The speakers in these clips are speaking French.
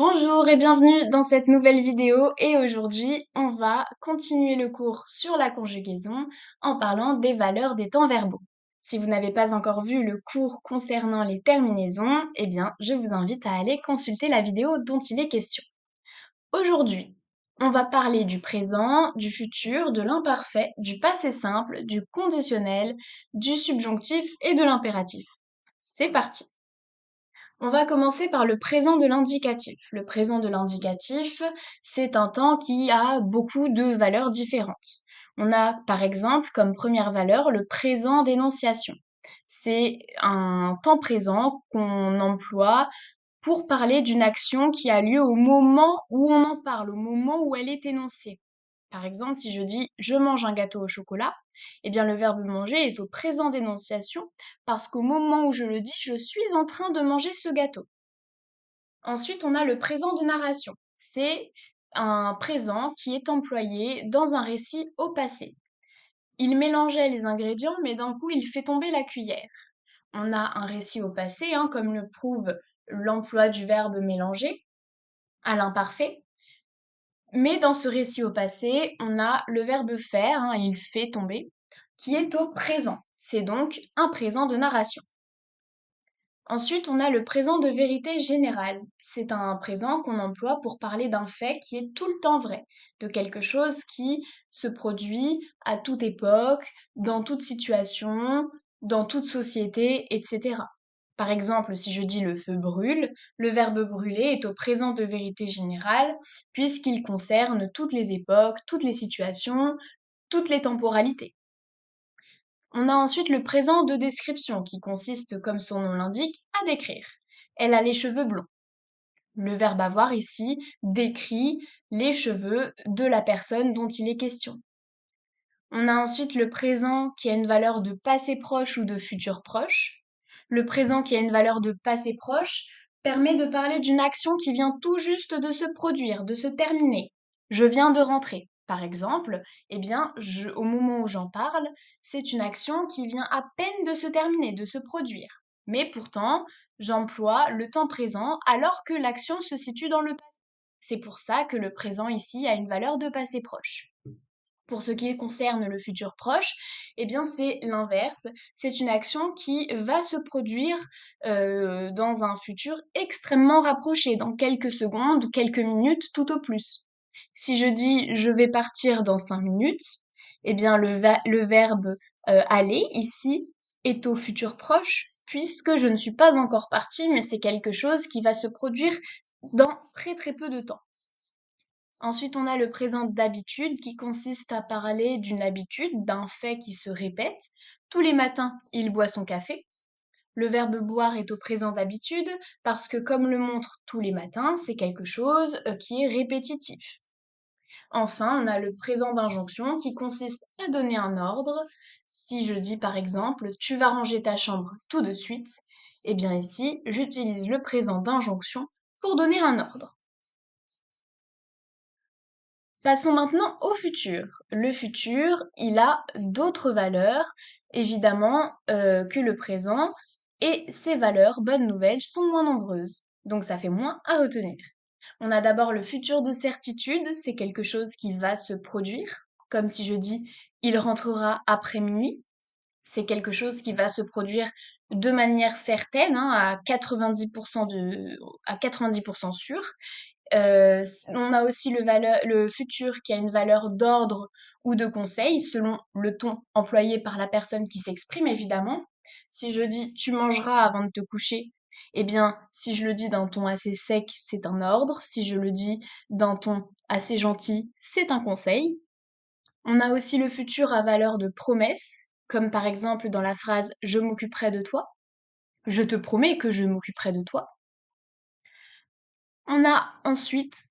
Bonjour et bienvenue dans cette nouvelle vidéo et aujourd'hui on va continuer le cours sur la conjugaison en parlant des valeurs des temps verbaux. Si vous n'avez pas encore vu le cours concernant les terminaisons, eh bien je vous invite à aller consulter la vidéo dont il est question. Aujourd'hui, on va parler du présent, du futur, de l'imparfait, du passé simple, du conditionnel, du subjonctif et de l'impératif. C'est parti on va commencer par le présent de l'indicatif. Le présent de l'indicatif, c'est un temps qui a beaucoup de valeurs différentes. On a par exemple comme première valeur le présent d'énonciation. C'est un temps présent qu'on emploie pour parler d'une action qui a lieu au moment où on en parle, au moment où elle est énoncée. Par exemple, si je dis je mange un gâteau au chocolat, eh bien le verbe manger est au présent d'énonciation parce qu'au moment où je le dis, je suis en train de manger ce gâteau. Ensuite, on a le présent de narration. C'est un présent qui est employé dans un récit au passé. Il mélangeait les ingrédients, mais d'un coup, il fait tomber la cuillère. On a un récit au passé, hein, comme le prouve l'emploi du verbe mélanger à l'imparfait, mais dans ce récit au passé, on a le verbe faire, hein, et il fait tomber, qui est au présent. C'est donc un présent de narration. Ensuite, on a le présent de vérité générale. C'est un présent qu'on emploie pour parler d'un fait qui est tout le temps vrai, de quelque chose qui se produit à toute époque, dans toute situation, dans toute société, etc. Par exemple, si je dis le feu brûle, le verbe brûler est au présent de vérité générale puisqu'il concerne toutes les époques, toutes les situations, toutes les temporalités. On a ensuite le présent de description qui consiste, comme son nom l'indique, à décrire. Elle a les cheveux blonds. Le verbe avoir ici décrit les cheveux de la personne dont il est question. On a ensuite le présent qui a une valeur de passé proche ou de futur proche le présent qui a une valeur de passé proche, permet de parler d'une action qui vient tout juste de se produire, de se terminer. Je viens de rentrer, par exemple, eh bien, je, au moment où j'en parle, c'est une action qui vient à peine de se terminer, de se produire. Mais pourtant, j'emploie le temps présent alors que l'action se situe dans le passé. C'est pour ça que le présent ici a une valeur de passé proche pour ce qui concerne le futur proche, eh bien c'est l'inverse. C'est une action qui va se produire euh, dans un futur extrêmement rapproché, dans quelques secondes ou quelques minutes tout au plus. Si je dis je vais partir dans cinq minutes, eh bien le, verbe euh, aller ici est au futur proche puisque je ne suis pas encore partie, mais c'est quelque chose qui va se produire dans très très peu de temps. Ensuite, on a le présent d'habitude qui consiste à parler d'une habitude, d'un fait qui se répète. Tous les matins, il boit son café. Le verbe boire est au présent d'habitude parce que, comme le montre tous les matins, c'est quelque chose euh, qui est répétitif. Enfin, on a le présent d'injonction qui consiste à donner un ordre. Si je dis par exemple tu vas ranger ta chambre tout de suite, eh bien ici, j'utilise le présent d'injonction pour donner un ordre. Passons maintenant au futur. Le futur, il a d'autres valeurs, évidemment, euh, que le présent, et ces valeurs, bonnes nouvelles, sont moins nombreuses, donc ça fait moins à retenir. On a d'abord le futur de certitude, c'est quelque chose qui va se produire, comme si je dis il rentrera après minuit, c'est quelque chose qui va se produire de manière certaine, hein, à 90% de, à 90% sûr, euh, on a aussi le, le futur qui a une valeur d'ordre ou de conseil selon le ton employé par la personne qui s'exprime évidemment. Si je dis tu mangeras avant de te coucher, eh bien si je le dis d'un ton assez sec, c'est un ordre. Si je le dis d'un ton assez gentil, c'est un conseil. On a aussi le futur à valeur de promesse, comme par exemple dans la phrase je m'occuperai de toi. Je te promets que je m'occuperai de toi. On a ensuite,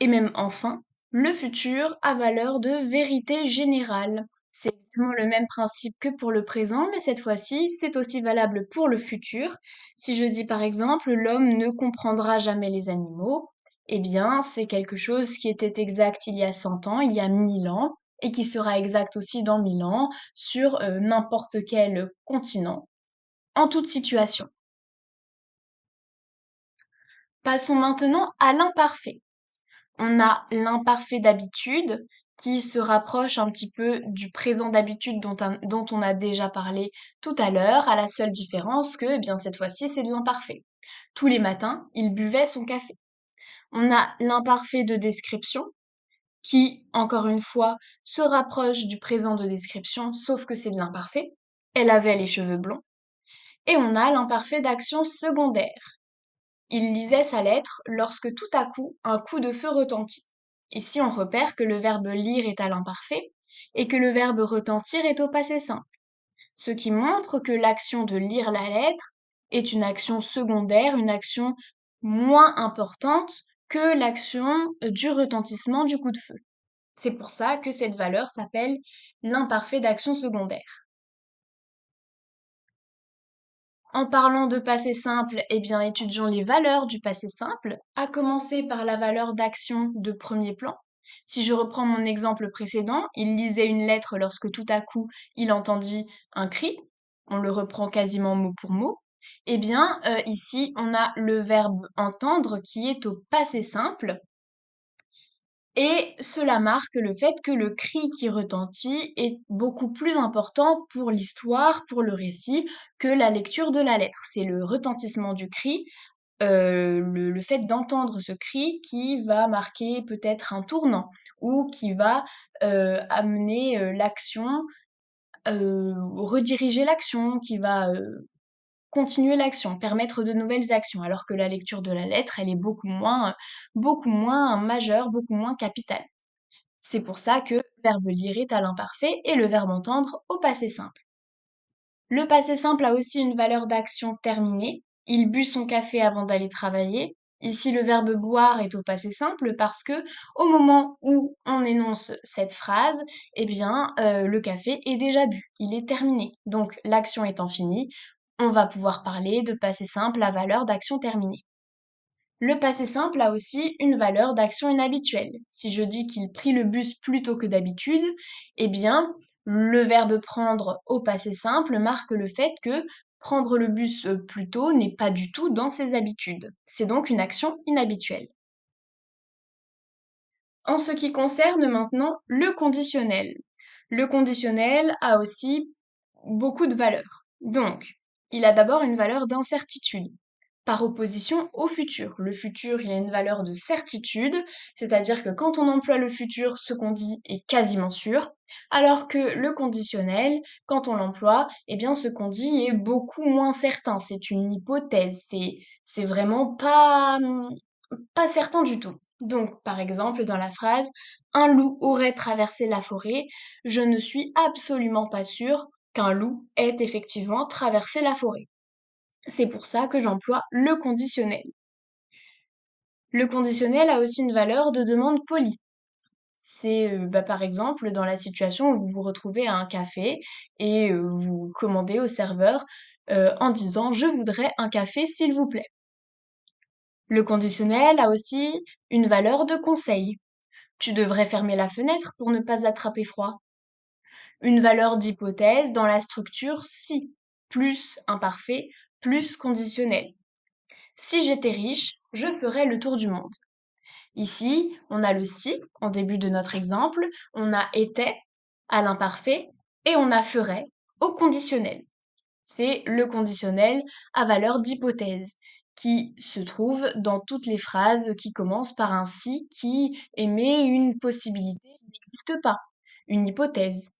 et même enfin, le futur à valeur de vérité générale. C'est exactement le même principe que pour le présent, mais cette fois-ci, c'est aussi valable pour le futur. Si je dis par exemple l'homme ne comprendra jamais les animaux, eh bien, c'est quelque chose qui était exact il y a 100 ans, il y a 1000 ans, et qui sera exact aussi dans 1000 ans sur euh, n'importe quel continent, en toute situation. Passons maintenant à l'imparfait. On a l'imparfait d'habitude qui se rapproche un petit peu du présent d'habitude dont, on a déjà parlé tout à l'heure, à la seule différence que, eh bien, cette fois-ci, c'est de l'imparfait. Tous les matins, il buvait son café. On a l'imparfait de description, qui, encore une fois, se rapproche du présent de description, sauf que c'est de l'imparfait. Elle avait les cheveux blonds. Et on a l'imparfait d'action secondaire, il lisait sa lettre lorsque tout à coup un coup de feu retentit. Ici, on repère que le verbe lire est à l'imparfait et que le verbe retentir est au passé simple, ce qui montre que l'action de lire la lettre est une action secondaire, une action moins importante que l'action du retentissement du coup de feu. C'est pour ça que cette valeur s'appelle l'imparfait d'action secondaire. En parlant de passé simple, eh bien, étudions les valeurs du passé simple, à commencer par la valeur d'action de premier plan. Si je reprends mon exemple précédent, il lisait une lettre lorsque tout à coup il entendit un cri. On le reprend quasiment mot pour mot. Eh bien, euh, ici, on a le verbe entendre qui est au passé simple, et cela marque le fait que le cri qui retentit est beaucoup plus important pour l'histoire, pour le récit, que la lecture de la lettre. C'est le retentissement du cri, euh, le, fait d'entendre ce cri qui va marquer peut-être un tournant ou qui va euh, amener euh, l'action, rediriger l'action, qui va continuer l'action, permettre de nouvelles actions, alors que la lecture de la lettre, elle est beaucoup moins, euh, beaucoup moins majeure, beaucoup moins capitale. C'est pour ça que le verbe lire est à l'imparfait et le verbe entendre au passé simple. Le passé simple a aussi une valeur d'action terminée. Il but son café avant d'aller travailler. Ici, le verbe boire est au passé simple parce que au moment où on énonce cette phrase, eh bien, euh, le café est déjà bu, il est terminé. Donc, l'action étant finie, on va pouvoir parler de passé simple à valeur d'action terminée. Le passé simple a aussi une valeur d'action inhabituelle. Si je dis qu'il prit le bus plutôt que d'habitude, eh bien, le verbe prendre au passé simple marque le fait que prendre le bus euh, plus tôt n'est pas du tout dans ses habitudes. C'est donc une action inhabituelle. En ce qui concerne maintenant le conditionnel. Le conditionnel a aussi beaucoup de valeur. Donc, il a d'abord une valeur d'incertitude. Par opposition au futur. Le futur, il a une valeur de certitude, c'est-à-dire que quand on emploie le futur, ce qu'on dit est quasiment sûr, alors que le conditionnel, quand on l'emploie, eh bien ce qu'on dit est beaucoup moins certain. C'est une hypothèse, c'est, vraiment pas, pas certain du tout. Donc, par exemple, dans la phrase Un loup aurait traversé la forêt, je ne suis absolument pas sûr qu'un loup ait effectivement traversé la forêt. C'est pour ça que j'emploie le conditionnel. Le conditionnel a aussi une valeur de demande polie. C'est euh, bah, par exemple dans la situation où vous vous retrouvez à un café et euh, vous commandez au serveur euh, en disant je voudrais un café s'il vous plaît. Le conditionnel a aussi une valeur de conseil. Tu devrais fermer la fenêtre pour ne pas attraper froid. Une valeur d'hypothèse dans la structure si, plus imparfait, plus conditionnel. Si j'étais riche, je ferais le tour du monde. Ici, on a le si en début de notre exemple, on a été à l'imparfait et on a ferait au conditionnel. C'est le conditionnel à valeur d'hypothèse qui se trouve dans toutes les phrases qui commencent par un si qui émet une possibilité qui n'existe pas, une hypothèse.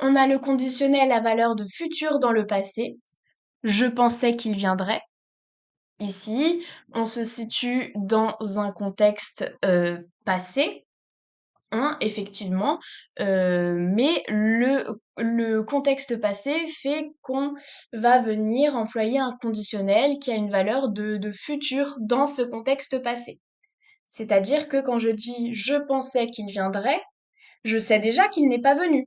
On a le conditionnel à valeur de futur dans le passé. Je pensais qu'il viendrait. Ici, on se situe dans un contexte euh, passé, hein, effectivement, euh, mais le, le contexte passé fait qu'on va venir employer un conditionnel qui a une valeur de futur dans ce contexte passé. C'est-à-dire que quand je dis je pensais qu'il viendrait, je sais déjà qu'il n'est pas venu.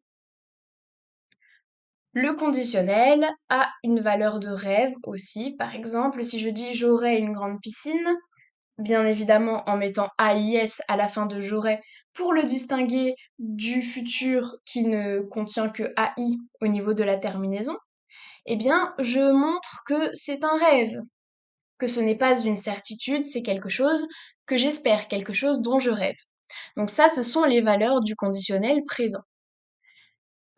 Le conditionnel a une valeur de rêve aussi. Par exemple, si je dis j'aurai une grande piscine, bien évidemment en mettant AIS à la fin de j'aurai pour le distinguer du futur qui ne contient que AI au niveau de la terminaison, eh bien je montre que c'est un rêve, que ce n'est pas une certitude, c'est quelque chose que j'espère, quelque chose dont je rêve. Donc ça, ce sont les valeurs du conditionnel présent.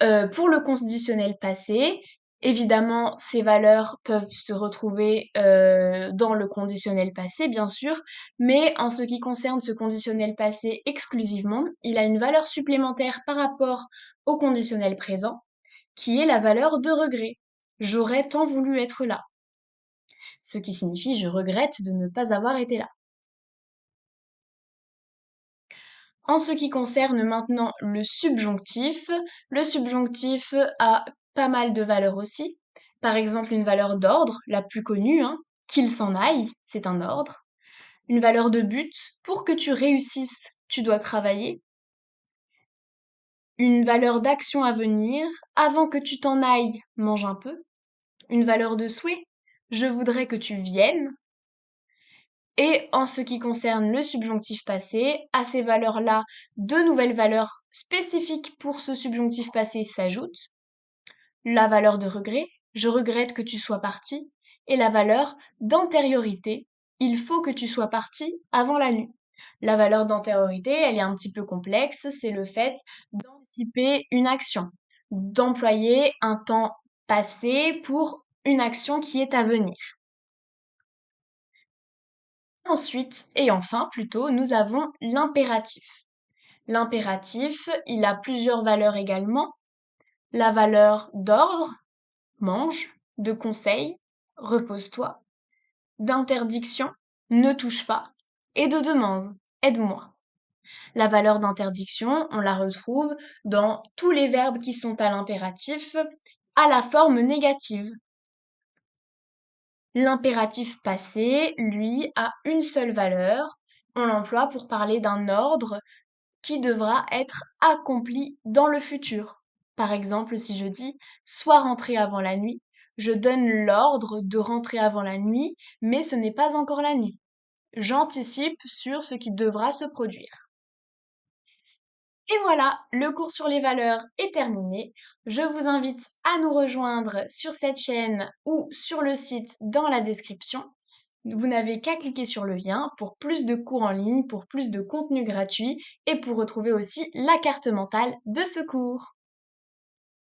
Euh, pour le conditionnel passé, évidemment, ces valeurs peuvent se retrouver euh, dans le conditionnel passé, bien sûr, mais en ce qui concerne ce conditionnel passé exclusivement, il a une valeur supplémentaire par rapport au conditionnel présent, qui est la valeur de regret. J'aurais tant voulu être là. Ce qui signifie je regrette de ne pas avoir été là. En ce qui concerne maintenant le subjonctif, le subjonctif a pas mal de valeurs aussi. Par exemple, une valeur d'ordre, la plus connue, hein, qu'il s'en aille, c'est un ordre. Une valeur de but, pour que tu réussisses, tu dois travailler. Une valeur d'action à venir, avant que tu t'en ailles, mange un peu. Une valeur de souhait, je voudrais que tu viennes, et en ce qui concerne le subjonctif passé, à ces valeurs-là, deux nouvelles valeurs spécifiques pour ce subjonctif passé s'ajoutent. La valeur de regret, je regrette que tu sois parti, et la valeur d'antériorité, il faut que tu sois parti avant la nuit. La valeur d'antériorité, elle est un petit peu complexe, c'est le fait d'anticiper une action, d'employer un temps passé pour une action qui est à venir. Ensuite, et enfin plutôt, nous avons l'impératif. L'impératif, il a plusieurs valeurs également. La valeur d'ordre, mange, de conseil, repose-toi, d'interdiction, ne touche pas, et de demande, aide-moi. La valeur d'interdiction, on la retrouve dans tous les verbes qui sont à l'impératif, à la forme négative, L'impératif passé, lui, a une seule valeur. On l'emploie pour parler d'un ordre qui devra être accompli dans le futur. Par exemple, si je dis Sois rentré avant la nuit, je donne l'ordre de rentrer avant la nuit, mais ce n'est pas encore la nuit. J'anticipe sur ce qui devra se produire. Et voilà, le cours sur les valeurs est terminé. Je vous invite à nous rejoindre sur cette chaîne ou sur le site dans la description. Vous n'avez qu'à cliquer sur le lien pour plus de cours en ligne, pour plus de contenu gratuit et pour retrouver aussi la carte mentale de ce cours.